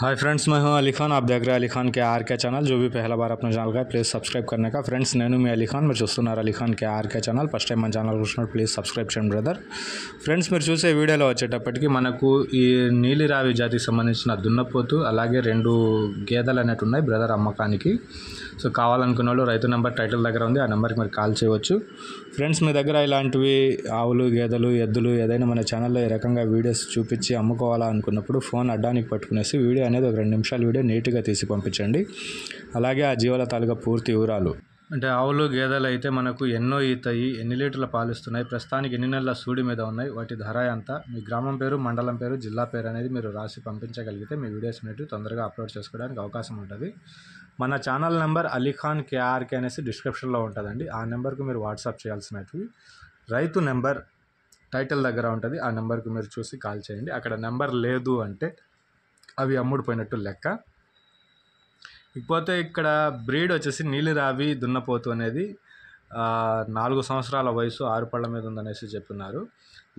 hi friends मैं हूं अली खान आप देख रहे हैं अली खान के आर के चैनल जो भी पहला बार अपने ఛానల్ का ప్లీజ్ సబ్స్క్రైబ్ करने का ఫ్రెండ్స్ నేను మీ అలీ ఖాన్ మీరు చూస్తున్నారు Ali Khan K R K channel first time మన ఛానల్ చూస్తున్నారు ప్లీజ్ సబ్స్క్రైబ్ చేయండి బ్రదర్ ఫ్రెండ్స్ మీరు చూసే వీడియోలో వచ్చేటప్పటికి మనకు ఈ నీలిరావి జాతికి సంబంధించిన దున్నపోతు అలాగే రెండు గేదెలు అనేవి ఉన్నాయి బ్రదర్ అమ్మకానికి సో కావాలనుకున్న వాళ్ళు రైతు నెంబర్ టైటిల్ దగ్గర ఉంది ఆ నెంబర్కి మీరు కాల్ చేయవచ్చు ఫ్రెండ్స్ మీ దగ్గర ఇలాంటివి ఆవులు గేదెలు ఎద్దులు ఏదైనా మన ఛానల్లో ఈ రకంగా వీడియోస్ చూపించి అమ్ముకోవాలనుకున్నప్పుడు ఫోన్ అడ్డానికి పట్టుకునేసి వీడియో అనేది ఒక రెండు నిమిషాల వీడియో నీట్గా తీసి పంపించండి అలాగే ఆ జీవాల తాలూకా పూర్తి వివరాలు అంటే ఆవులు గేదెలు అయితే మనకు ఎన్నో ఈతాయి ఎన్ని లీటర్ల పాలు ఇస్తున్నాయి ప్రస్తుతానికి ఎన్ని నెలల సూడి మీద ఉన్నాయి వాటి ధర ఎంత మీ గ్రామం పేరు మండలం పేరు జిల్లా పేరు అనేది మీరు రాసి పంపించగలిగితే మీ వీడియోస్ అనేవి తొందరగా అప్లోడ్ చేసుకోవడానికి అవకాశం ఉంటుంది మన ఛానల్ నెంబర్ అలీఖాన్ కేఆర్కే అనేసి డిస్క్రిప్షన్లో ఉంటుందండి ఆ నెంబర్కు మీరు వాట్సాప్ చేయాల్సినవి రైతు నెంబర్ టైటిల్ దగ్గర ఉంటుంది ఆ నెంబర్కి మీరు చూసి కాల్ చేయండి అక్కడ నెంబర్ లేదు అంటే అవి అమ్ముడుపోయినట్టు లెక్క ఇకపోతే ఇక్కడ బ్రీడ్ వచ్చేసి నీళ్ళు రావి దున్నపోతు అనేది నాలుగు సంవత్సరాల వయసు ఆరు పళ్ళ మీద ఉందనేసి చెప్పినారు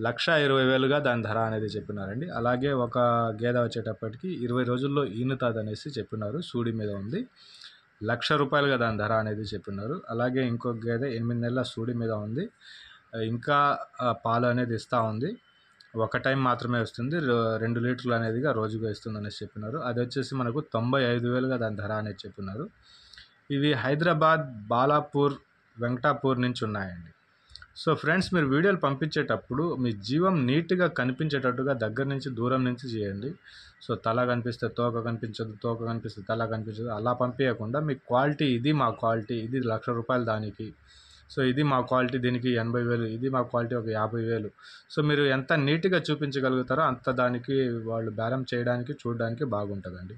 లక్ష ఇరవై వేలుగా దాని ధర అనేది చెప్పినారండి అలాగే ఒక గేద వచ్చేటప్పటికి ఇరవై రోజుల్లో ఈనుతాదనేసి చెప్పినారు సూడి మీద ఉంది లక్ష రూపాయలుగా దాని ధర అనేది చెప్పినారు అలాగే ఇంకో గేదె ఎనిమిది నెలల సూడి మీద ఉంది ఇంకా పాలు అనేది ఇస్తూ ఉంది ఒక టైం మాత్రమే వస్తుంది రెండు లీటర్లు అనేదిగా రోజుగా ఇస్తుంది అనేసి చెప్పినారు అది వచ్చేసి మనకు తొంభై ఐదు వేలుగా దాని ధర అనేది చెప్పినారు ఇవి హైదరాబాద్ బాలాపూర్ వెంకటాపూర్ నుంచి ఉన్నాయండి సో ఫ్రెండ్స్ మీరు వీడియోలు పంపించేటప్పుడు మీ జీవం నీట్గా కనిపించేటట్టుగా దగ్గర నుంచి దూరం నుంచి చేయండి సో తల కనిపిస్తే తోక కనిపించదు తోక కనిపిస్తే తల కనిపించదు అలా పంపించకుండా మీ క్వాలిటీ ఇది మా క్వాలిటీ ఇది లక్ష రూపాయలు దానికి సో ఇది మా క్వాలిటీ దీనికి ఎనభై వేలు ఇది మా క్వాలిటీ ఒక యాభై వేలు సో మీరు ఎంత నీట్గా చూపించగలుగుతారో అంత దానికి వాళ్ళు బేరం చేయడానికి చూడడానికి బాగుంటుందండి